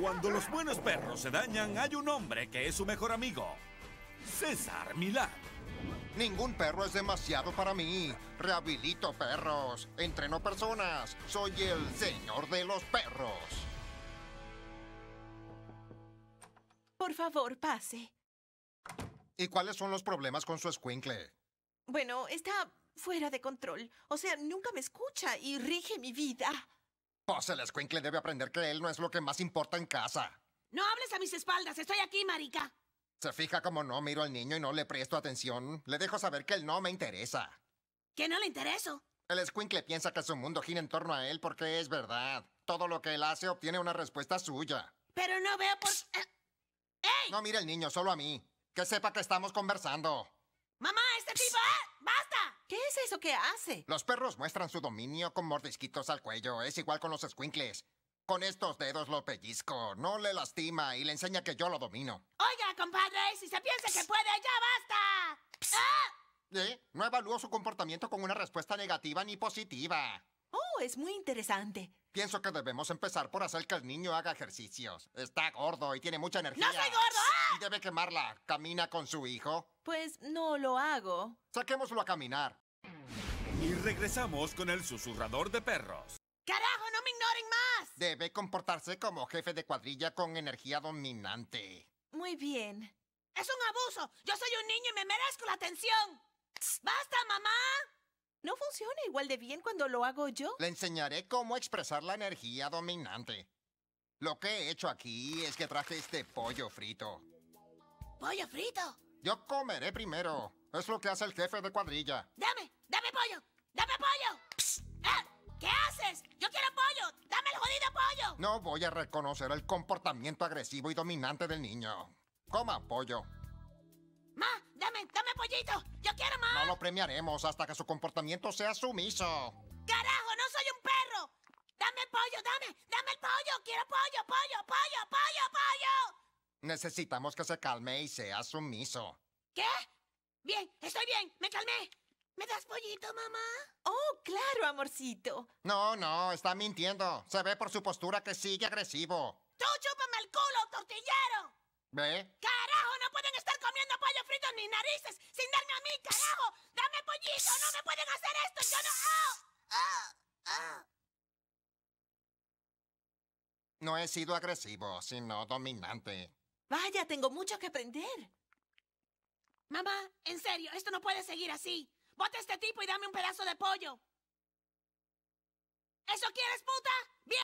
Cuando los buenos perros se dañan, hay un hombre que es su mejor amigo. César Milán. Ningún perro es demasiado para mí. Rehabilito perros, entreno personas, soy el señor de los perros. Por favor, pase. ¿Y cuáles son los problemas con su escuincle? Bueno, está fuera de control. O sea, nunca me escucha y rige mi vida. Pues el escuincle debe aprender que él no es lo que más importa en casa. No hables a mis espaldas, estoy aquí, marica. Se fija como no miro al niño y no le presto atención. Le dejo saber que él no me interesa. ¿Que no le intereso? El escuincle piensa que su mundo gira en torno a él porque es verdad. Todo lo que él hace obtiene una respuesta suya. Pero no veo por... ¡Ey! No mire al niño, solo a mí. Que sepa que estamos conversando. ¡Mamá, este tipo! ¿eh? ¿Qué es eso que hace? Los perros muestran su dominio con mordisquitos al cuello. Es igual con los squinkles. Con estos dedos lo pellizco, no le lastima y le enseña que yo lo domino. Oiga, compadre, si se piensa que puede, ya basta. Ah. ¿Eh? No evalúo su comportamiento con una respuesta negativa ni positiva. Oh, es muy interesante. Pienso que debemos empezar por hacer que el niño haga ejercicios. Está gordo y tiene mucha energía. ¡No soy gordo! ¡Ah! Y debe quemarla. ¿Camina con su hijo? Pues no lo hago. Saquémoslo a caminar. Y regresamos con el susurrador de perros. ¡Carajo, no me ignoren más! Debe comportarse como jefe de cuadrilla con energía dominante. Muy bien. ¡Es un abuso! ¡Yo soy un niño y me merezco la atención! ¡Basta, mamá! No funciona igual de bien cuando lo hago yo. Le enseñaré cómo expresar la energía dominante. Lo que he hecho aquí es que traje este pollo frito. ¿Pollo frito? Yo comeré primero. Es lo que hace el jefe de cuadrilla. ¡Dame! ¡Dame pollo! ¡Dame pollo! Eh, ¿Qué haces? ¡Yo quiero pollo! ¡Dame el jodido pollo! No voy a reconocer el comportamiento agresivo y dominante del niño. Coma pollo. ¡Ma! ¡Dame! ¡Dame pollito! ¡Yo quiero más! No lo premiaremos hasta que su comportamiento sea sumiso. ¡Carajo! ¡No soy un perro! ¡Dame el pollo! ¡Dame! ¡Dame el pollo! ¡Quiero pollo! ¡Pollo! ¡Pollo! ¡Pollo! ¡Pollo! Necesitamos que se calme y sea sumiso. ¿Qué? Bien, estoy bien, me calmé. ¿Me das pollito, mamá? Oh, claro, amorcito. No, no, está mintiendo. Se ve por su postura que sigue agresivo. ¡Tú chúpame el culo, tortillero! ¿Ve? ¡Carajo! ¡No pueden estar comiendo pollo frito ni narices sin darme a mí, carajo! ¡Dame pollito! ¡No me pueden hacer esto! ¡Yo no! Oh, oh, oh. No he sido agresivo, sino dominante. Vaya, tengo mucho que aprender. Mamá, en serio, esto no puede seguir así. Bota a este tipo y dame un pedazo de pollo. ¿Eso quieres, puta? Bien.